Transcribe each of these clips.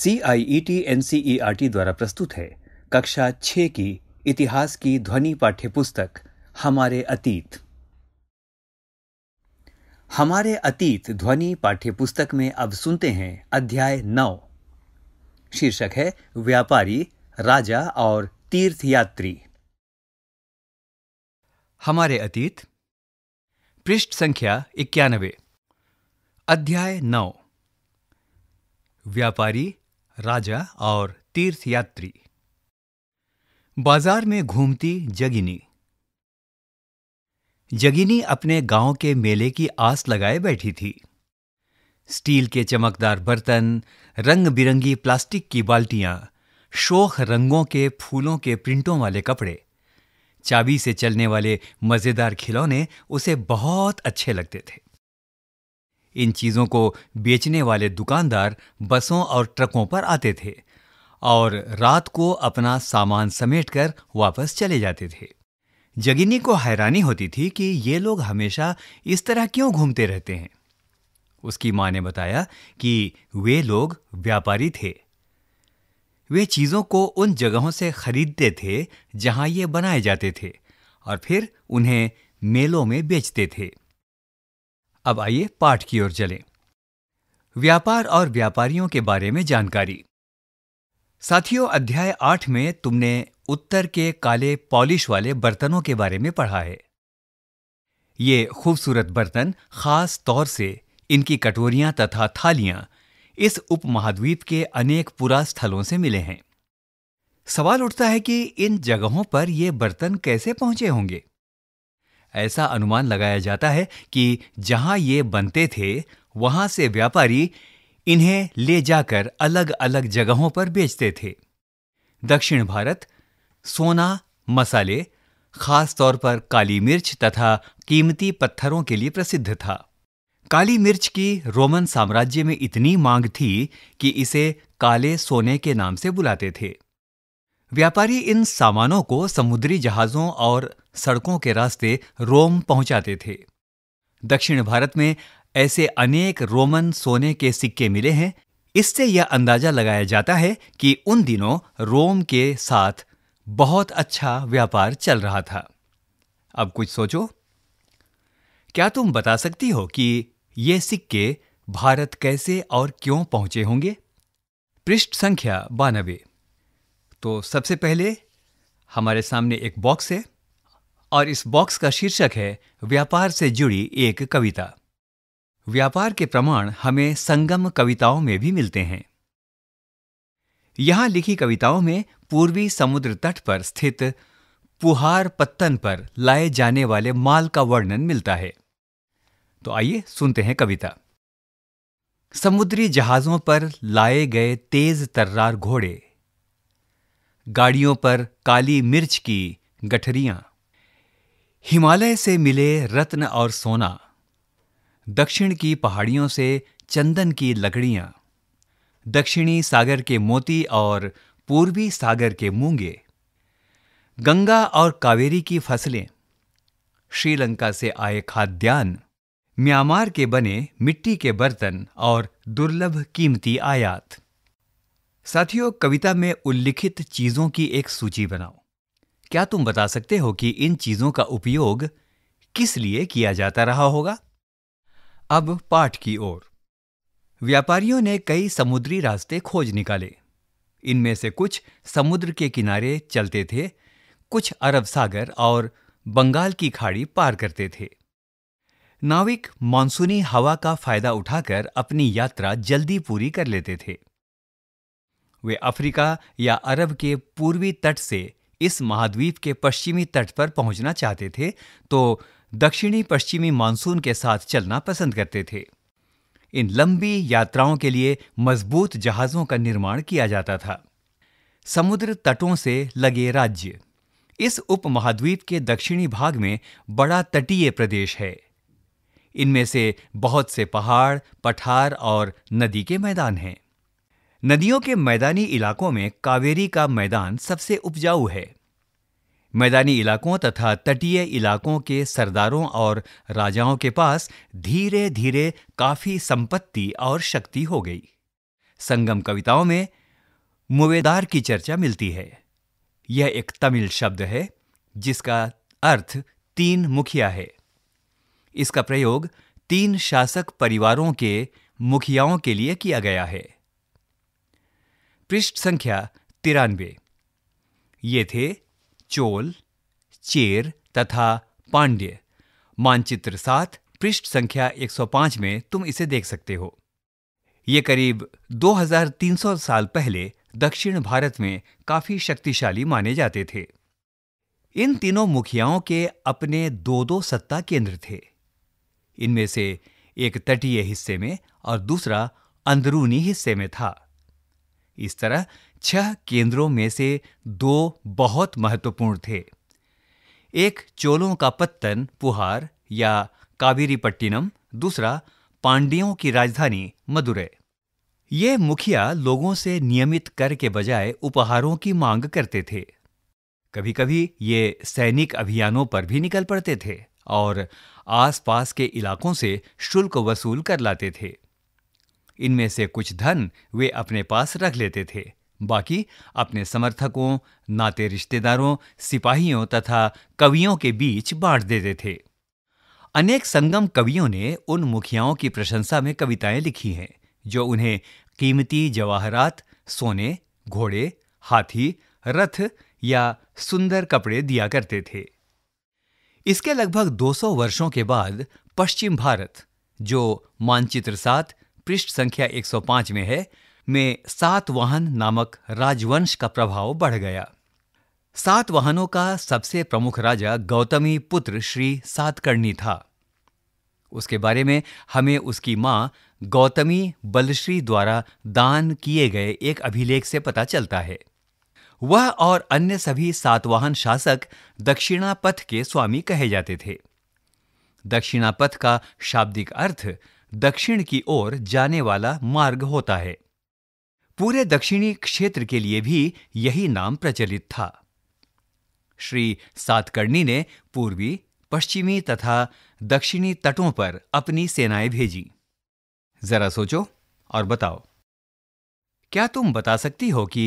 C I E T N C E R T द्वारा प्रस्तुत है कक्षा छ की इतिहास की ध्वनि पाठ्य पुस्तक हमारे अतीत हमारे अतीत ध्वनि पाठ्य पुस्तक में अब सुनते हैं अध्याय नौ शीर्षक है व्यापारी राजा और तीर्थयात्री हमारे अतीत पृष्ठ संख्या इक्यानवे अध्याय नौ व्यापारी राजा और तीर्थयात्री बाजार में घूमती जगिनी जगिनी अपने गांव के मेले की आस लगाए बैठी थी स्टील के चमकदार बर्तन रंग बिरंगी प्लास्टिक की बाल्टियां शोख रंगों के फूलों के प्रिंटों वाले कपड़े चाबी से चलने वाले मज़ेदार खिलौने उसे बहुत अच्छे लगते थे इन चीज़ों को बेचने वाले दुकानदार बसों और ट्रकों पर आते थे और रात को अपना सामान समेटकर वापस चले जाते थे जगिनी को हैरानी होती थी कि ये लोग हमेशा इस तरह क्यों घूमते रहते हैं उसकी माँ ने बताया कि वे लोग व्यापारी थे वे चीज़ों को उन जगहों से खरीदते थे जहाँ ये बनाए जाते थे और फिर उन्हें मेलों में बेचते थे अब आइए पाठ की ओर चलें व्यापार और व्यापारियों के बारे में जानकारी साथियों अध्याय आठ में तुमने उत्तर के काले पॉलिश वाले बर्तनों के बारे में पढ़ा है ये खूबसूरत बर्तन खास तौर से इनकी कटोरियां तथा थालियां इस उपमहाद्वीप के अनेक पुरा स्थलों से मिले हैं सवाल उठता है कि इन जगहों पर ये बर्तन कैसे पहुंचे होंगे ऐसा अनुमान लगाया जाता है कि जहां ये बनते थे वहां से व्यापारी इन्हें ले जाकर अलग अलग जगहों पर बेचते थे दक्षिण भारत सोना मसाले खास तौर पर काली मिर्च तथा कीमती पत्थरों के लिए प्रसिद्ध था काली मिर्च की रोमन साम्राज्य में इतनी मांग थी कि इसे काले सोने के नाम से बुलाते थे व्यापारी इन सामानों को समुद्री जहाज़ों और सड़कों के रास्ते रोम पहुंचाते थे दक्षिण भारत में ऐसे अनेक रोमन सोने के सिक्के मिले हैं इससे यह अंदाजा लगाया जाता है कि उन दिनों रोम के साथ बहुत अच्छा व्यापार चल रहा था अब कुछ सोचो क्या तुम बता सकती हो कि ये सिक्के भारत कैसे और क्यों पहुंचे होंगे पृष्ठ संख्या बानवे तो सबसे पहले हमारे सामने एक बॉक्स है और इस बॉक्स का शीर्षक है व्यापार से जुड़ी एक कविता व्यापार के प्रमाण हमें संगम कविताओं में भी मिलते हैं यहां लिखी कविताओं में पूर्वी समुद्र तट पर स्थित पुहार पत्तन पर लाए जाने वाले माल का वर्णन मिलता है तो आइए सुनते हैं कविता समुद्री जहाजों पर लाए गए तेज तर्रार घोड़े गाड़ियों पर काली मिर्च की गठरियां हिमालय से मिले रत्न और सोना दक्षिण की पहाड़ियों से चंदन की लकड़ियां दक्षिणी सागर के मोती और पूर्वी सागर के मूंगे गंगा और कावेरी की फसलें श्रीलंका से आए खाद्यान्न म्यांमार के बने मिट्टी के बर्तन और दुर्लभ कीमती आयात साथियों कविता में उल्लिखित चीजों की एक सूची बनाओ क्या तुम बता सकते हो कि इन चीजों का उपयोग किस लिए किया जाता रहा होगा अब पाठ की ओर व्यापारियों ने कई समुद्री रास्ते खोज निकाले इनमें से कुछ समुद्र के किनारे चलते थे कुछ अरब सागर और बंगाल की खाड़ी पार करते थे नाविक मानसूनी हवा का फायदा उठाकर अपनी यात्रा जल्दी पूरी कर लेते थे वे अफ्रीका या अरब के पूर्वी तट से इस महाद्वीप के पश्चिमी तट पर पहुंचना चाहते थे तो दक्षिणी पश्चिमी मानसून के साथ चलना पसंद करते थे इन लंबी यात्राओं के लिए मजबूत जहाज़ों का निर्माण किया जाता था समुद्र तटों से लगे राज्य इस उपमहाद्वीप के दक्षिणी भाग में बड़ा तटीय प्रदेश है इनमें से बहुत से पहाड़ पठार और नदी के मैदान हैं नदियों के मैदानी इलाकों में कावेरी का मैदान सबसे उपजाऊ है मैदानी इलाकों तथा तटीय इलाकों के सरदारों और राजाओं के पास धीरे धीरे काफी संपत्ति और शक्ति हो गई संगम कविताओं में मुवेदार की चर्चा मिलती है यह एक तमिल शब्द है जिसका अर्थ तीन मुखिया है इसका प्रयोग तीन शासक परिवारों के मुखियाओं के लिए किया गया है पृष्ठ संख्या तिरानवे ये थे चोल चेर तथा पांड्य मानचित्र सात पृष्ठ संख्या 105 में तुम इसे देख सकते हो ये करीब 2300 साल पहले दक्षिण भारत में काफी शक्तिशाली माने जाते थे इन तीनों मुखियाओं के अपने दो दो सत्ता केंद्र थे इनमें से एक तटीय हिस्से में और दूसरा अंदरूनी हिस्से में था इस तरह छह केंद्रों में से दो बहुत महत्वपूर्ण थे एक चोलों का पत्तन पुहार या कावेरीपट्टिनम दूसरा पांड्यों की राजधानी मदुरै ये मुखिया लोगों से नियमित कर के बजाय उपहारों की मांग करते थे कभी कभी ये सैनिक अभियानों पर भी निकल पड़ते थे और आसपास के इलाकों से शुल्क वसूल कर लाते थे इनमें से कुछ धन वे अपने पास रख लेते थे बाकी अपने समर्थकों नाते रिश्तेदारों सिपाहियों तथा कवियों के बीच बांट देते थे अनेक संगम कवियों ने उन मुखियाओं की प्रशंसा में कविताएं लिखी हैं जो उन्हें कीमती जवाहरात सोने घोड़े हाथी रथ या सुंदर कपड़े दिया करते थे इसके लगभग 200 वर्षों के बाद पश्चिम भारत जो मानचित्र साथ पृष्ठ संख्या 105 में है में सातवाहन नामक राजवंश का प्रभाव बढ़ गया सात वाहनों का सबसे प्रमुख राजा गौतमी पुत्र श्री सातकर्णी था उसके बारे में हमें उसकी माँ गौतमी बलश्री द्वारा दान किए गए एक अभिलेख से पता चलता है वह और अन्य सभी सातवाहन शासक दक्षिणापथ के स्वामी कहे जाते थे दक्षिणापथ का शाब्दिक अर्थ दक्षिण की ओर जाने वाला मार्ग होता है पूरे दक्षिणी क्षेत्र के लिए भी यही नाम प्रचलित था श्री सातकर्णी ने पूर्वी पश्चिमी तथा दक्षिणी तटों पर अपनी सेनाएं भेजी जरा सोचो और बताओ क्या तुम बता सकती हो कि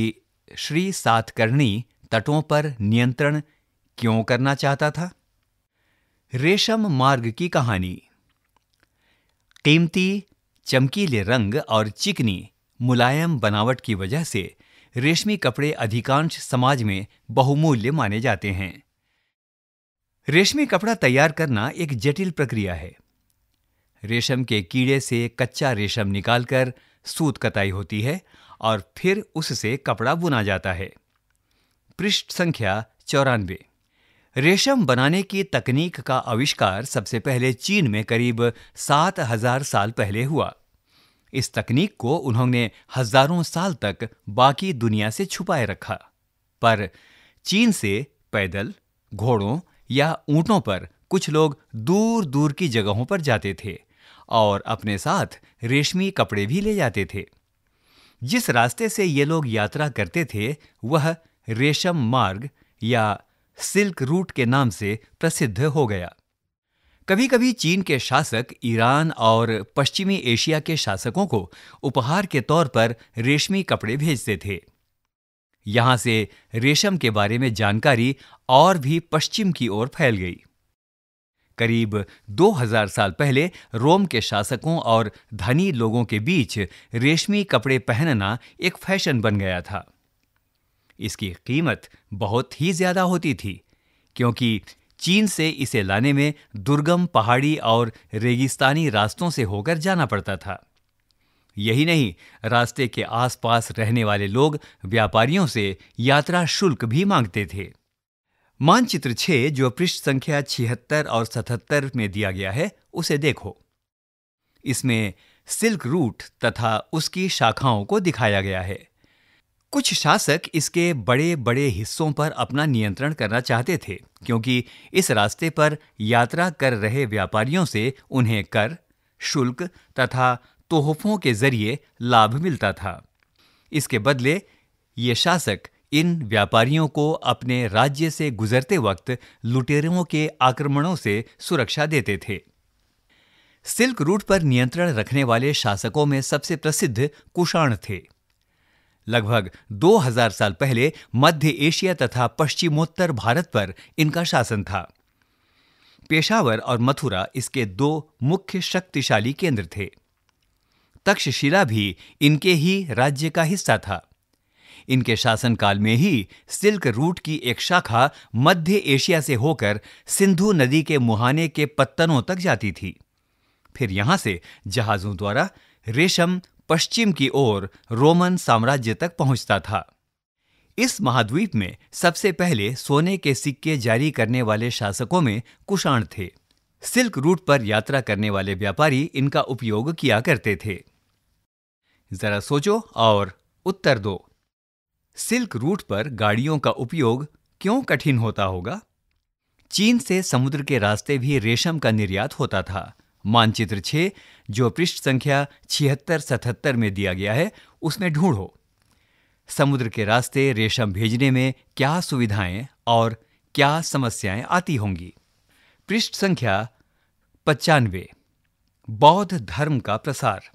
श्री सातकर्णी तटों पर नियंत्रण क्यों करना चाहता था रेशम मार्ग की कहानी कीमती चमकीले रंग और चिकनी मुलायम बनावट की वजह से रेशमी कपड़े अधिकांश समाज में बहुमूल्य माने जाते हैं रेशमी कपड़ा तैयार करना एक जटिल प्रक्रिया है रेशम के कीड़े से कच्चा रेशम निकालकर सूत कताई होती है और फिर उससे कपड़ा बुना जाता है पृष्ठ संख्या चौरानवे रेशम बनाने की तकनीक का आविष्कार सबसे पहले चीन में करीब सात हजार साल पहले हुआ इस तकनीक को उन्होंने हजारों साल तक बाकी दुनिया से छुपाए रखा पर चीन से पैदल घोड़ों या ऊंटों पर कुछ लोग दूर दूर की जगहों पर जाते थे और अपने साथ रेशमी कपड़े भी ले जाते थे जिस रास्ते से ये लोग यात्रा करते थे वह रेशम मार्ग या सिल्क रूट के नाम से प्रसिद्ध हो गया कभी कभी चीन के शासक ईरान और पश्चिमी एशिया के शासकों को उपहार के तौर पर रेशमी कपड़े भेजते थे यहां से रेशम के बारे में जानकारी और भी पश्चिम की ओर फैल गई करीब 2000 साल पहले रोम के शासकों और धनी लोगों के बीच रेशमी कपड़े पहनना एक फैशन बन गया था इसकी कीमत बहुत ही ज़्यादा होती थी क्योंकि चीन से इसे लाने में दुर्गम पहाड़ी और रेगिस्तानी रास्तों से होकर जाना पड़ता था यही नहीं रास्ते के आसपास रहने वाले लोग व्यापारियों से यात्रा शुल्क भी मांगते थे मानचित्र छे जो पृष्ठ संख्या छिहत्तर और सतहत्तर में दिया गया है उसे देखो इसमें सिल्क रूट तथा उसकी शाखाओं को दिखाया गया है कुछ शासक इसके बड़े बड़े हिस्सों पर अपना नियंत्रण करना चाहते थे क्योंकि इस रास्ते पर यात्रा कर रहे व्यापारियों से उन्हें कर शुल्क तथा तोहफों के जरिए लाभ मिलता था इसके बदले ये शासक इन व्यापारियों को अपने राज्य से गुजरते वक्त लुटेरों के आक्रमणों से सुरक्षा देते थे सिल्क रूट पर नियंत्रण रखने वाले शासकों में सबसे प्रसिद्ध कुषाण थे लगभग 2000 साल पहले मध्य एशिया तथा पश्चिमोत्तर भारत पर इनका शासन था पेशावर और मथुरा इसके दो मुख्य शक्तिशाली केंद्र थे तक्षशिला भी इनके ही राज्य का हिस्सा था इनके शासनकाल में ही सिल्क रूट की एक शाखा मध्य एशिया से होकर सिंधु नदी के मुहाने के पत्तनों तक जाती थी फिर यहां से जहाजों द्वारा रेशम पश्चिम की ओर रोमन साम्राज्य तक पहुंचता था इस महाद्वीप में सबसे पहले सोने के सिक्के जारी करने वाले शासकों में कुषाण थे सिल्क रूट पर यात्रा करने वाले व्यापारी इनका उपयोग किया करते थे जरा सोचो और उत्तर दो सिल्क रूट पर गाड़ियों का उपयोग क्यों कठिन होता होगा चीन से समुद्र के रास्ते भी रेशम का निर्यात होता था मानचित्र छे जो पृष्ठ संख्या छिहत्तर सतहत्तर में दिया गया है उसमें ढूंढो समुद्र के रास्ते रेशम भेजने में क्या सुविधाएं और क्या समस्याएं आती होंगी पृष्ठ संख्या पचानवे बौद्ध धर्म का प्रसार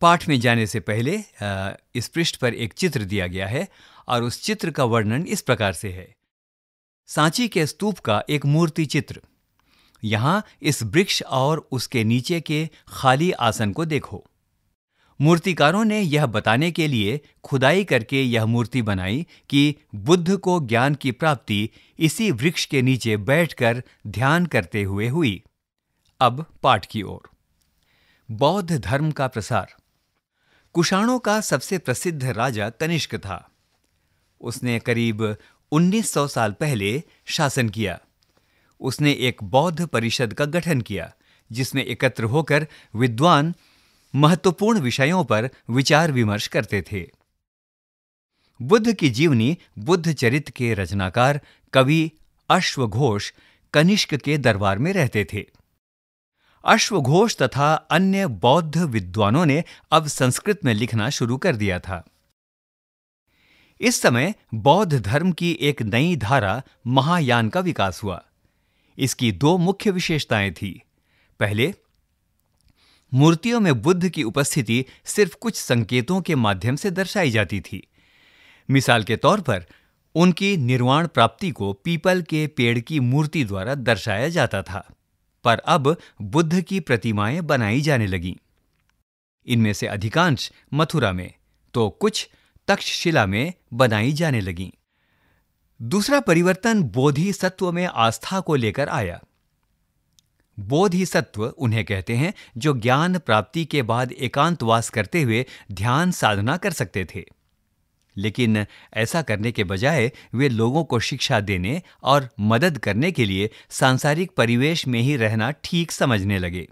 पाठ में जाने से पहले इस पृष्ठ पर एक चित्र दिया गया है और उस चित्र का वर्णन इस प्रकार से है सांची के स्तूप का एक मूर्ति चित्र यहां इस वृक्ष और उसके नीचे के खाली आसन को देखो मूर्तिकारों ने यह बताने के लिए खुदाई करके यह मूर्ति बनाई कि बुद्ध को ज्ञान की प्राप्ति इसी वृक्ष के नीचे बैठकर ध्यान करते हुए हुई अब पाठ की ओर बौद्ध धर्म का प्रसार कुषाणों का सबसे प्रसिद्ध राजा तनिष्क था उसने करीब 1900 साल पहले शासन किया उसने एक बौद्ध परिषद का गठन किया जिसमें एकत्र होकर विद्वान महत्वपूर्ण विषयों पर विचार विमर्श करते थे बुद्ध की जीवनी बुद्ध चरित के रचनाकार कवि अश्वघोष कनिष्क के दरबार में रहते थे अश्वघोष तथा अन्य बौद्ध विद्वानों ने अब संस्कृत में लिखना शुरू कर दिया था इस समय बौद्ध धर्म की एक नई धारा महायान का विकास हुआ इसकी दो मुख्य विशेषताएं थी पहले मूर्तियों में बुद्ध की उपस्थिति सिर्फ कुछ संकेतों के माध्यम से दर्शाई जाती थी मिसाल के तौर पर उनकी निर्वाण प्राप्ति को पीपल के पेड़ की मूर्ति द्वारा दर्शाया जाता था पर अब बुद्ध की प्रतिमाएं बनाई जाने लगीं इनमें से अधिकांश मथुरा में तो कुछ तक्षशिला में बनाई जाने लगीं दूसरा परिवर्तन बोधि सत्व में आस्था को लेकर आया बोधि सत्व उन्हें कहते हैं जो ज्ञान प्राप्ति के बाद एकांतवास करते हुए ध्यान साधना कर सकते थे लेकिन ऐसा करने के बजाय वे लोगों को शिक्षा देने और मदद करने के लिए सांसारिक परिवेश में ही रहना ठीक समझने लगे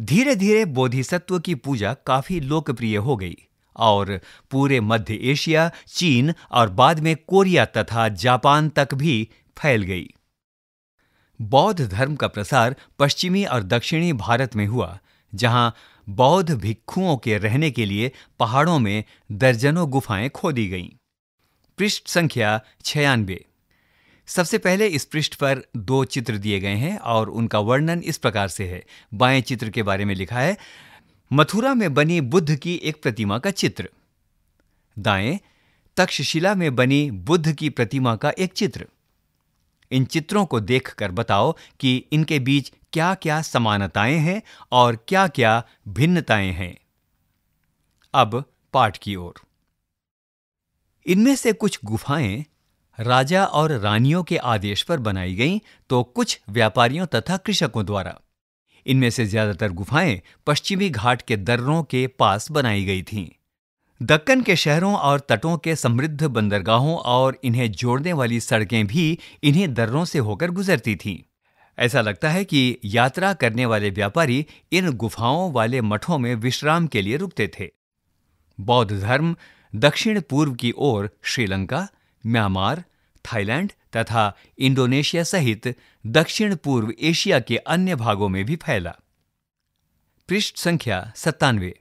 धीरे धीरे बोधिसत्व की पूजा काफी लोकप्रिय हो गई और पूरे मध्य एशिया चीन और बाद में कोरिया तथा जापान तक भी फैल गई बौद्ध धर्म का प्रसार पश्चिमी और दक्षिणी भारत में हुआ जहां बौद्ध भिक्षुओं के रहने के लिए पहाड़ों में दर्जनों गुफाएं खोदी गईं। पृष्ठ संख्या छियानबे सबसे पहले इस पृष्ठ पर दो चित्र दिए गए हैं और उनका वर्णन इस प्रकार से है बाएं चित्र के बारे में लिखा है मथुरा में बनी बुद्ध की एक प्रतिमा का चित्र दाएं तक्षशिला में बनी बुद्ध की प्रतिमा का एक चित्र इन चित्रों को देखकर बताओ कि इनके बीच क्या क्या समानताएं हैं और क्या क्या भिन्नताएं हैं अब पाठ की ओर इनमें से कुछ गुफाएं राजा और रानियों के आदेश पर बनाई गईं तो कुछ व्यापारियों तथा कृषकों द्वारा इनमें से ज्यादातर गुफाएं पश्चिमी घाट के दर्रों के पास बनाई गई थीं दक्कन के शहरों और तटों के समृद्ध बंदरगाहों और इन्हें जोड़ने वाली सड़कें भी इन्हें दर्रों से होकर गुजरती थीं ऐसा लगता है कि यात्रा करने वाले व्यापारी इन गुफाओं वाले मठों में विश्राम के लिए रुकते थे बौद्ध धर्म दक्षिण पूर्व की ओर श्रीलंका म्यांमार थाईलैंड तथा इंडोनेशिया सहित दक्षिण पूर्व एशिया के अन्य भागों में भी फैला पृष्ठ संख्या सत्तानवे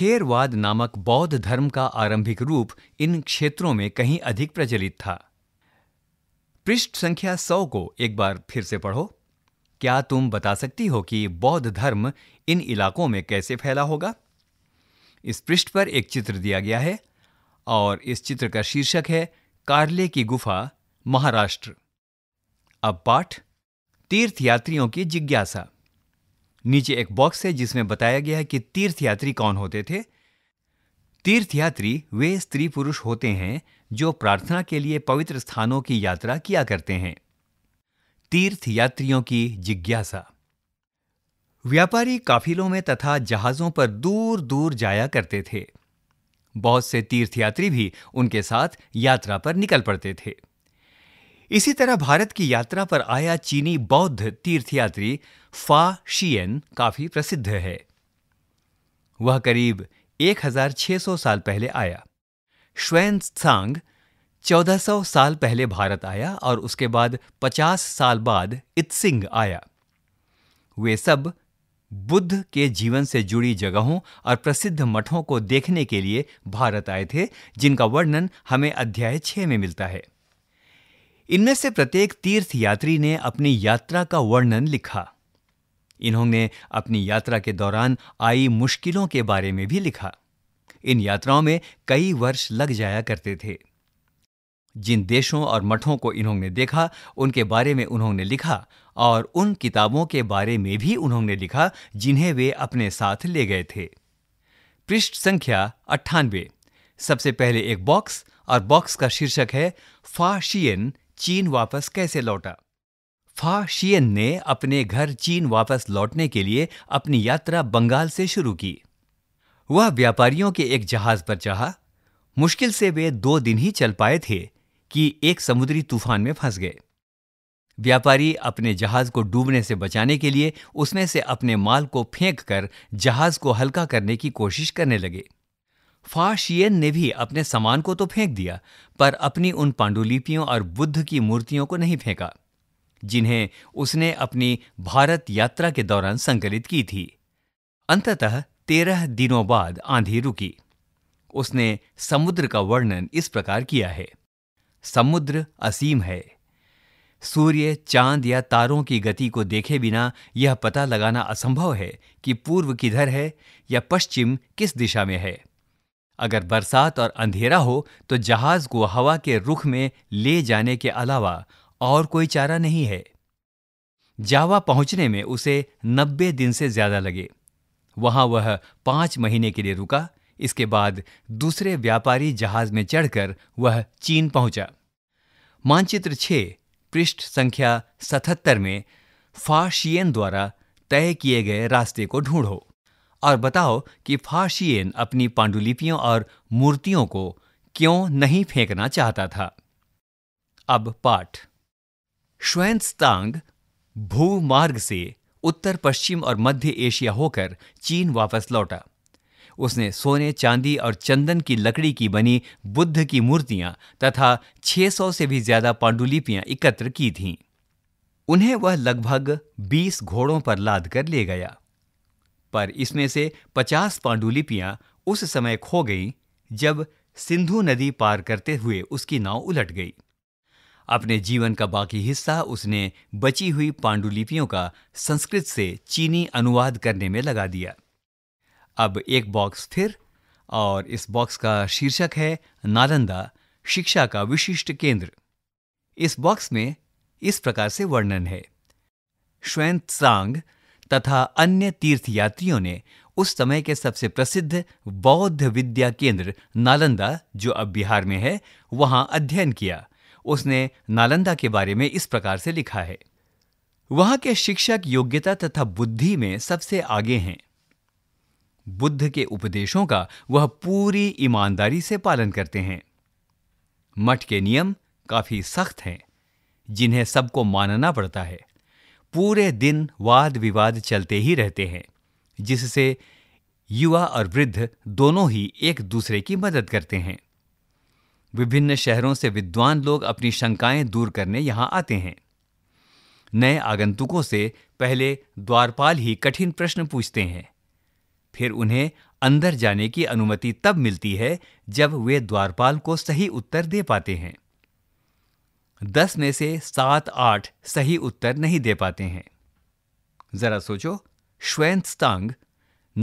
थेरवाद नामक बौद्ध धर्म का आरंभिक रूप इन क्षेत्रों में कहीं अधिक प्रचलित था पृष्ठ संख्या सौ को एक बार फिर से पढ़ो क्या तुम बता सकती हो कि बौद्ध धर्म इन इलाकों में कैसे फैला होगा इस पृष्ठ पर एक चित्र दिया गया है और इस चित्र का शीर्षक है कार्ले की गुफा महाराष्ट्र अब पाठ तीर्थयात्रियों की जिज्ञासा नीचे एक बॉक्स है जिसमें बताया गया है कि तीर्थयात्री कौन होते थे तीर्थयात्री वे स्त्री पुरुष होते हैं जो प्रार्थना के लिए पवित्र स्थानों की यात्रा किया करते हैं तीर्थयात्रियों की जिज्ञासा व्यापारी काफिलों में तथा जहाज़ों पर दूर दूर जाया करते थे बहुत से तीर्थयात्री भी उनके साथ यात्रा पर निकल पड़ते थे इसी तरह भारत की यात्रा पर आया चीनी बौद्ध तीर्थयात्री फा शियन काफी प्रसिद्ध है वह करीब 1600 साल पहले आया श्वेन सांग 1400 साल पहले भारत आया और उसके बाद 50 साल बाद इत्सिंग आया वे सब बुद्ध के जीवन से जुड़ी जगहों और प्रसिद्ध मठों को देखने के लिए भारत आए थे जिनका वर्णन हमें अध्याय छह में मिलता है इनमें से प्रत्येक तीर्थ यात्री ने अपनी यात्रा का वर्णन लिखा इन्होंने अपनी यात्रा के दौरान आई मुश्किलों के बारे में भी लिखा इन यात्राओं में कई वर्ष लग जाया करते थे जिन देशों और मठों को इन्होंने देखा उनके बारे में उन्होंने लिखा और उन किताबों के बारे में भी उन्होंने लिखा जिन्हें वे अपने साथ ले गए थे पृष्ठ संख्या अट्ठानबे सबसे पहले एक बॉक्स और बॉक्स का शीर्षक है फाशियन चीन वापस कैसे लौटा फा शियन ने अपने घर चीन वापस लौटने के लिए अपनी यात्रा बंगाल से शुरू की वह व्यापारियों के एक जहाज पर चढ़ा मुश्किल से वे दो दिन ही चल पाए थे कि एक समुद्री तूफान में फंस गए व्यापारी अपने जहाज को डूबने से बचाने के लिए उसमें से अपने माल को फेंक कर जहाज को हल्का करने की कोशिश करने लगे फाशियन ने भी अपने सामान को तो फेंक दिया पर अपनी उन पांडुलिपियों और बुद्ध की मूर्तियों को नहीं फेंका जिन्हें उसने अपनी भारत यात्रा के दौरान संकलित की थी अंततः तेरह दिनों बाद आंधी रुकी उसने समुद्र का वर्णन इस प्रकार किया है समुद्र असीम है सूर्य चांद या तारों की गति को देखे बिना यह पता लगाना असंभव है कि पूर्व किधर है या पश्चिम किस दिशा में है अगर बरसात और अंधेरा हो तो जहाज को हवा के रुख में ले जाने के अलावा और कोई चारा नहीं है जावा पहुंचने में उसे नब्बे दिन से ज्यादा लगे वहां वह पांच महीने के लिए रुका इसके बाद दूसरे व्यापारी जहाज में चढ़कर वह चीन पहुंचा मानचित्र 6 पृष्ठ संख्या 77 में फाशियन द्वारा तय किए गए रास्ते को ढूंढो और बताओ कि फाशियन अपनी पांडुलिपियों और मूर्तियों को क्यों नहीं फेंकना चाहता था अब पाठ श्वेंसतांग भूमार्ग से उत्तर पश्चिम और मध्य एशिया होकर चीन वापस लौटा उसने सोने चांदी और चंदन की लकड़ी की बनी बुद्ध की मूर्तियां तथा 600 से भी ज्यादा पांडुलिपियां एकत्र की थीं उन्हें वह लगभग 20 घोड़ों पर लाद कर ले गया पर इसमें से 50 पांडुलिपियां उस समय खो गईं जब सिंधु नदी पार करते हुए उसकी नाव उलट गई अपने जीवन का बाकी हिस्सा उसने बची हुई पांडुलिपियों का संस्कृत से चीनी अनुवाद करने में लगा दिया अब एक बॉक्स फिर और इस बॉक्स का शीर्षक है नालंदा शिक्षा का विशिष्ट केंद्र इस बॉक्स में इस प्रकार से वर्णन है श्वेंत सांग तथा अन्य तीर्थयात्रियों ने उस समय के सबसे प्रसिद्ध बौद्ध विद्या केंद्र नालंदा जो अब बिहार में है वहां अध्ययन किया उसने नालंदा के बारे में इस प्रकार से लिखा है वहां के शिक्षक योग्यता तथा बुद्धि में सबसे आगे हैं बुद्ध के उपदेशों का वह पूरी ईमानदारी से पालन करते हैं मठ के नियम काफी सख्त हैं जिन्हें सबको मानना पड़ता है पूरे दिन वाद विवाद चलते ही रहते हैं जिससे युवा और वृद्ध दोनों ही एक दूसरे की मदद करते हैं विभिन्न शहरों से विद्वान लोग अपनी शंकाएं दूर करने यहाँ आते हैं नए आगंतुकों से पहले द्वारपाल ही कठिन प्रश्न पूछते हैं फिर उन्हें अंदर जाने की अनुमति तब मिलती है जब वे द्वारपाल को सही उत्तर दे पाते हैं दस में से सात आठ सही उत्तर नहीं दे पाते हैं जरा सोचो श्वेन स्टांग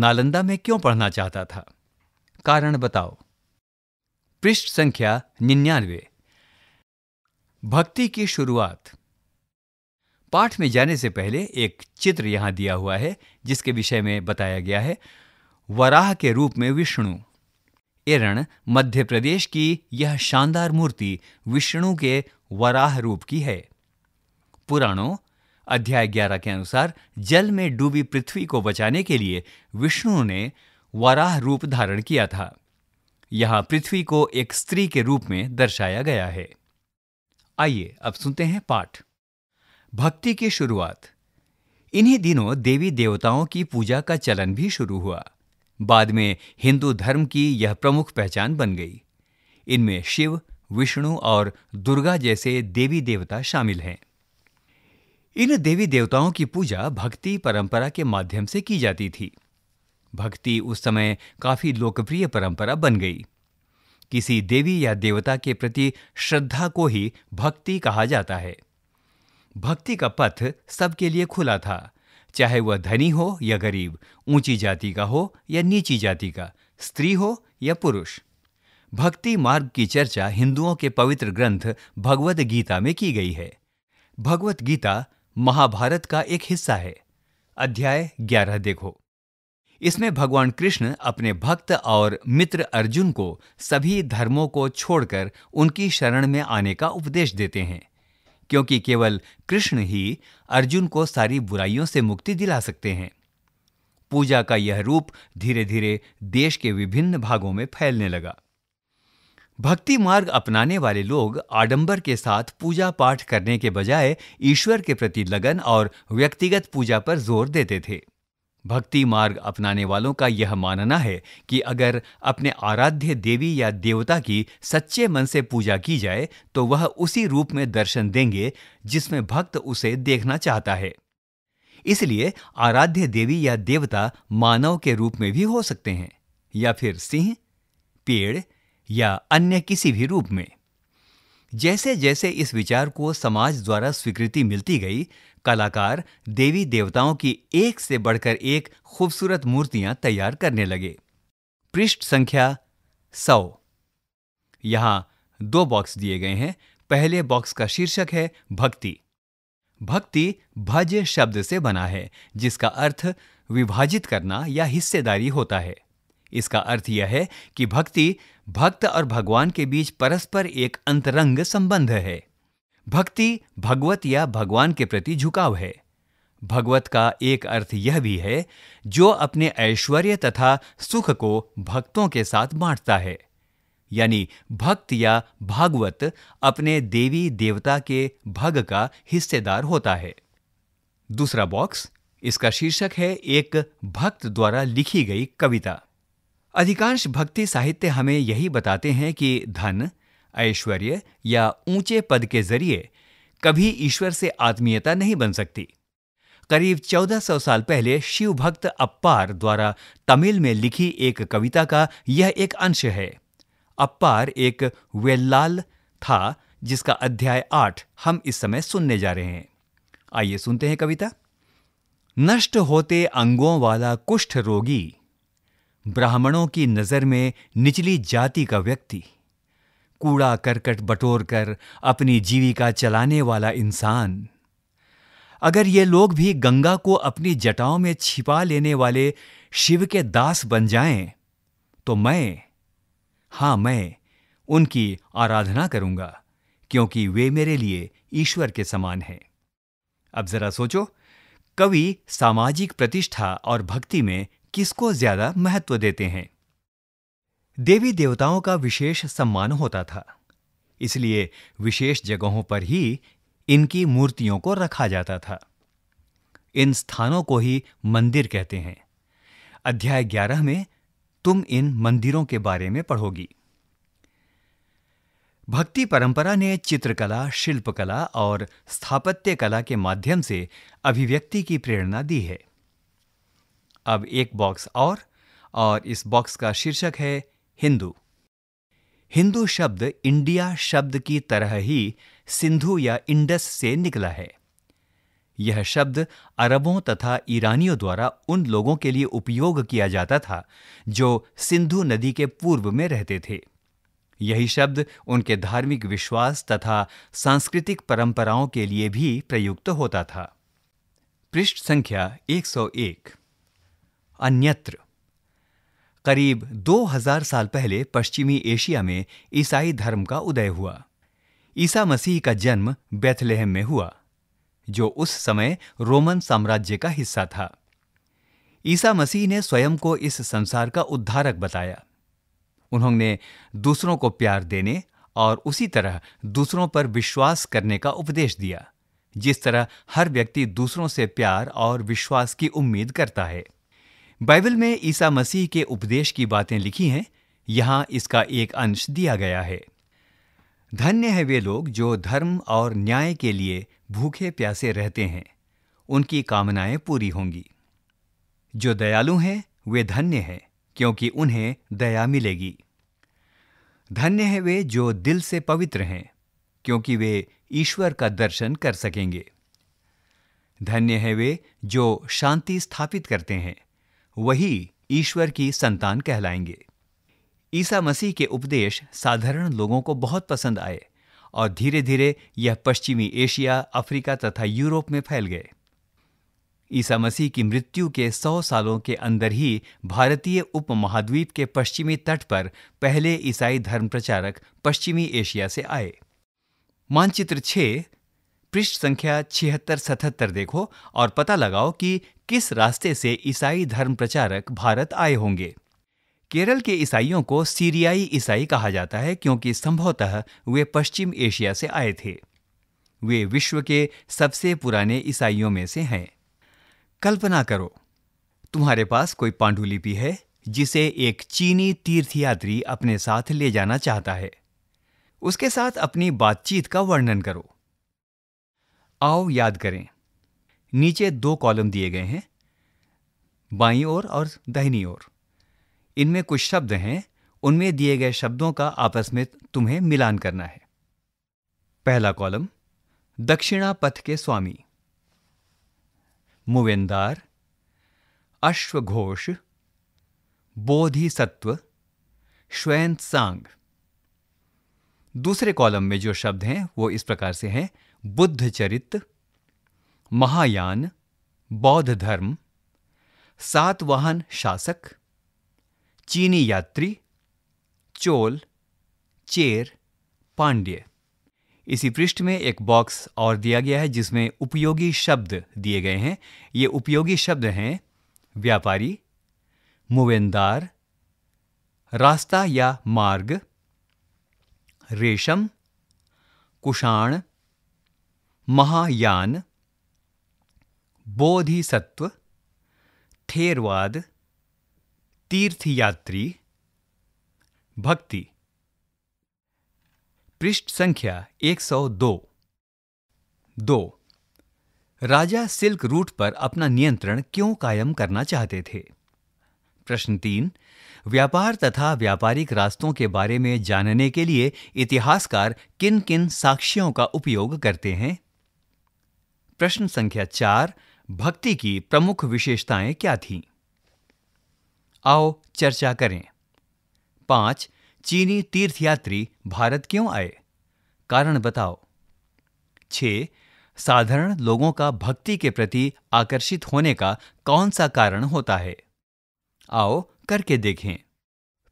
नालंदा में क्यों पढ़ना चाहता था कारण बताओ पृष्ठ संख्या निन्यानवे भक्ति की शुरुआत पाठ में जाने से पहले एक चित्र यहां दिया हुआ है जिसके विषय में बताया गया है वराह के रूप में विष्णु एरण मध्य प्रदेश की यह शानदार मूर्ति विष्णु के वराह रूप की है पुराणों अध्याय ग्यारह के अनुसार जल में डूबी पृथ्वी को बचाने के लिए विष्णु ने वराह रूप धारण किया था यहां पृथ्वी को एक स्त्री के रूप में दर्शाया गया है आइए अब सुनते हैं पाठ भक्ति की शुरुआत इन्हीं दिनों देवी देवताओं की पूजा का चलन भी शुरू हुआ बाद में हिंदू धर्म की यह प्रमुख पहचान बन गई इनमें शिव विष्णु और दुर्गा जैसे देवी देवता शामिल हैं इन देवी देवताओं की पूजा भक्ति परंपरा के माध्यम से की जाती थी भक्ति उस समय काफी लोकप्रिय परंपरा बन गई किसी देवी या देवता के प्रति श्रद्धा को ही भक्ति कहा जाता है भक्ति का पथ सबके लिए खुला था चाहे वह धनी हो या गरीब ऊंची जाति का हो या नीची जाति का स्त्री हो या पुरुष भक्ति मार्ग की चर्चा हिंदुओं के पवित्र ग्रंथ भगवद गीता में की गई है भगवत गीता महाभारत का एक हिस्सा है अध्याय ग्यारह देखो इसमें भगवान कृष्ण अपने भक्त और मित्र अर्जुन को सभी धर्मों को छोड़कर उनकी शरण में आने का उपदेश देते हैं क्योंकि केवल कृष्ण ही अर्जुन को सारी बुराइयों से मुक्ति दिला सकते हैं पूजा का यह रूप धीरे धीरे देश के विभिन्न भागों में फैलने लगा भक्ति मार्ग अपनाने वाले लोग आडंबर के साथ पूजा पाठ करने के बजाय ईश्वर के प्रति लगन और व्यक्तिगत पूजा पर जोर देते थे भक्ति मार्ग अपनाने वालों का यह मानना है कि अगर अपने आराध्य देवी या देवता की सच्चे मन से पूजा की जाए तो वह उसी रूप में दर्शन देंगे जिसमें भक्त उसे देखना चाहता है इसलिए आराध्य देवी या देवता मानव के रूप में भी हो सकते हैं या फिर सिंह पेड़ या अन्य किसी भी रूप में जैसे जैसे इस विचार को समाज द्वारा स्वीकृति मिलती गई कलाकार देवी देवताओं की एक से बढ़कर एक खूबसूरत मूर्तियां तैयार करने लगे पृष्ठ संख्या सौ यहां दो बॉक्स दिए गए हैं पहले बॉक्स का शीर्षक है भक्ति भक्ति भज शब्द से बना है जिसका अर्थ विभाजित करना या हिस्सेदारी होता है इसका अर्थ यह है कि भक्ति भक्त और भगवान के बीच परस्पर एक अंतरंग संबंध है भक्ति भगवत या भगवान के प्रति झुकाव है भगवत का एक अर्थ यह भी है जो अपने ऐश्वर्य तथा सुख को भक्तों के साथ बांटता है यानी भक्त या भागवत अपने देवी देवता के भग का हिस्सेदार होता है दूसरा बॉक्स इसका शीर्षक है एक भक्त द्वारा लिखी गई कविता अधिकांश भक्ति साहित्य हमें यही बताते हैं कि धन ऐश्वर्य या ऊंचे पद के जरिए कभी ईश्वर से आत्मीयता नहीं बन सकती करीब 1400 साल पहले शिव भक्त अप्पार द्वारा तमिल में लिखी एक कविता का यह एक अंश है अप्पार एक वेल्लाल था जिसका अध्याय आठ हम इस समय सुनने जा रहे हैं आइए सुनते हैं कविता नष्ट होते अंगों वाला कुष्ठ रोगी ब्राह्मणों की नज़र में निचली जाति का व्यक्ति कूड़ा करकट बटोर कर अपनी जीविका चलाने वाला इंसान अगर ये लोग भी गंगा को अपनी जटाओं में छिपा लेने वाले शिव के दास बन जाएं, तो मैं हां मैं उनकी आराधना करूंगा क्योंकि वे मेरे लिए ईश्वर के समान हैं अब जरा सोचो कवि सामाजिक प्रतिष्ठा और भक्ति में किसको ज्यादा महत्व देते हैं देवी देवताओं का विशेष सम्मान होता था इसलिए विशेष जगहों पर ही इनकी मूर्तियों को रखा जाता था इन स्थानों को ही मंदिर कहते हैं अध्याय ग्यारह में तुम इन मंदिरों के बारे में पढ़ोगी भक्ति परंपरा ने चित्रकला शिल्पकला और स्थापत्य कला के माध्यम से अभिव्यक्ति की प्रेरणा दी है अब एक बॉक्स और और इस बॉक्स का शीर्षक है हिंदू हिंदू शब्द इंडिया शब्द की तरह ही सिंधु या इंडस से निकला है यह शब्द अरबों तथा ईरानियों द्वारा उन लोगों के लिए उपयोग किया जाता था जो सिंधु नदी के पूर्व में रहते थे यही शब्द उनके धार्मिक विश्वास तथा सांस्कृतिक परंपराओं के लिए भी प्रयुक्त होता था पृष्ठ संख्या 101 अन्यत्र करीब 2000 साल पहले पश्चिमी एशिया में ईसाई धर्म का उदय हुआ ईसा मसीह का जन्म बेथलेहम में हुआ जो उस समय रोमन साम्राज्य का हिस्सा था ईसा मसीह ने स्वयं को इस संसार का उद्धारक बताया उन्होंने दूसरों को प्यार देने और उसी तरह दूसरों पर विश्वास करने का उपदेश दिया जिस तरह हर व्यक्ति दूसरों से प्यार और विश्वास की उम्मीद करता है बाइबल में ईसा मसीह के उपदेश की बातें लिखी हैं यहां इसका एक अंश दिया गया है धन्य है वे लोग जो धर्म और न्याय के लिए भूखे प्यासे रहते हैं उनकी कामनाएं पूरी होंगी जो दयालु हैं वे धन्य हैं क्योंकि उन्हें दया मिलेगी धन्य है वे जो दिल से पवित्र हैं क्योंकि वे ईश्वर का दर्शन कर सकेंगे धन्य है वे जो शांति स्थापित करते हैं वही ईश्वर की संतान कहलाएंगे ईसा मसीह के उपदेश साधारण लोगों को बहुत पसंद आए और धीरे धीरे यह पश्चिमी एशिया अफ्रीका तथा यूरोप में फैल गए ईसा मसीह की मृत्यु के सौ सालों के अंदर ही भारतीय उपमहाद्वीप के पश्चिमी तट पर पहले ईसाई धर्म प्रचारक पश्चिमी एशिया से आए मानचित्र 6 पृष्ठ संख्या छिहत्तर सतहत्तर देखो और पता लगाओ कि किस रास्ते से ईसाई धर्म प्रचारक भारत आए होंगे केरल के ईसाइयों को सीरियाई ईसाई कहा जाता है क्योंकि संभवतः वे पश्चिम एशिया से आए थे वे विश्व के सबसे पुराने ईसाइयों में से हैं कल्पना करो तुम्हारे पास कोई पांडुलिपि है जिसे एक चीनी तीर्थयात्री अपने साथ ले जाना चाहता है उसके साथ अपनी बातचीत का वर्णन करो आओ याद करें नीचे दो कॉलम दिए गए हैं बाईं ओर और दाहिनी ओर इनमें कुछ शब्द हैं उनमें दिए गए शब्दों का आपस में तुम्हें मिलान करना है पहला कॉलम दक्षिणा पथ के स्वामी मुवेंदार अश्वघोष बोधिसत्व श्वेन सांग दूसरे कॉलम में जो शब्द हैं वो इस प्रकार से हैं बुद्ध चरित्र महायान बौद्ध धर्म सातवाहन शासक चीनी यात्री चोल चेर पांड्य इसी पृष्ठ में एक बॉक्स और दिया गया है जिसमें उपयोगी शब्द दिए गए हैं ये उपयोगी शब्द हैं व्यापारी मुवेंदार रास्ता या मार्ग रेशम कुषाण महायान बोधिसत्व थेरवाद तीर्थयात्री भक्ति पृष्ठ संख्या 102 दो राजा सिल्क रूट पर अपना नियंत्रण क्यों कायम करना चाहते थे प्रश्न तीन व्यापार तथा व्यापारिक रास्तों के बारे में जानने के लिए इतिहासकार किन किन साक्ष्यों का उपयोग करते हैं प्रश्न संख्या चार भक्ति की प्रमुख विशेषताएं क्या थीं? आओ चर्चा करें पांच चीनी तीर्थयात्री भारत क्यों आए कारण बताओ छ साधारण लोगों का भक्ति के प्रति आकर्षित होने का कौन सा कारण होता है आओ करके देखें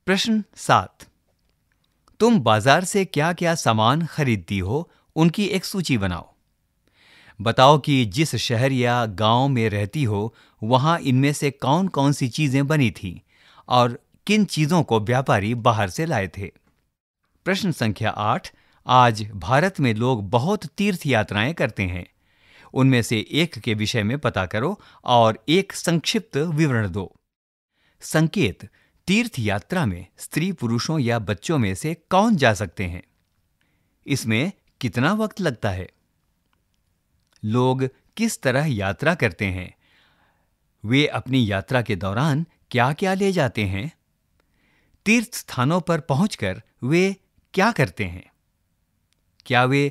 प्रश्न सात तुम बाजार से क्या क्या सामान खरीदती हो उनकी एक सूची बनाओ बताओ कि जिस शहर या गांव में रहती हो वहां इनमें से कौन कौन सी चीज़ें बनी थी और किन चीज़ों को व्यापारी बाहर से लाए थे प्रश्न संख्या आठ आज भारत में लोग बहुत तीर्थ यात्राएं करते हैं उनमें से एक के विषय में पता करो और एक संक्षिप्त विवरण दो संकेत तीर्थ यात्रा में स्त्री पुरुषों या बच्चों में से कौन जा सकते हैं इसमें कितना वक्त लगता है लोग किस तरह यात्रा करते हैं वे अपनी यात्रा के दौरान क्या क्या ले जाते हैं तीर्थ स्थानों पर पहुंचकर वे क्या करते हैं क्या वे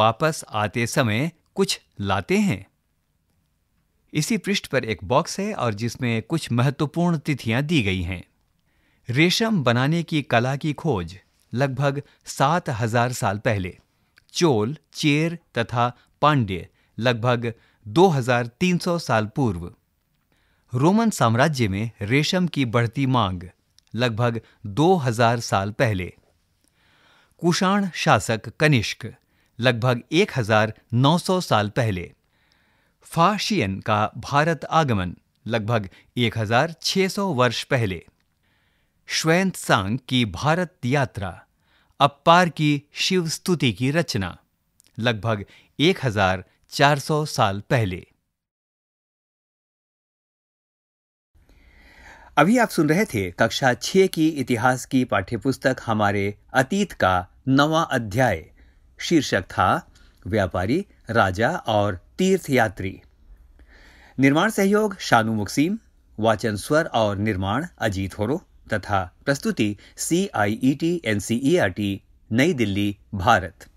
वापस आते समय कुछ लाते हैं इसी पृष्ठ पर एक बॉक्स है और जिसमें कुछ महत्वपूर्ण तिथियां दी गई हैं रेशम बनाने की कला की खोज लगभग सात हजार साल पहले चोल चेर तथा पांड्य लगभग 2300 साल पूर्व रोमन साम्राज्य में रेशम की बढ़ती मांग लगभग 2000 साल पहले कुषाण शासक कनिष्क लगभग 1900 साल पहले फाशियन का भारत आगमन लगभग 1600 वर्ष पहले श्वेत सांग की भारत यात्रा अपार की शिव स्तुति की रचना लगभग 400 साल पहले अभी आप सुन रहे थे कक्षा 6 की इतिहास की पाठ्यपुस्तक हमारे अतीत का नवा अध्याय शीर्षक था व्यापारी राजा और तीर्थ यात्री निर्माण सहयोग शानू मुक्सीम वाचन स्वर और निर्माण अजीत होरो तथा प्रस्तुति C I E T N C E R T नई दिल्ली भारत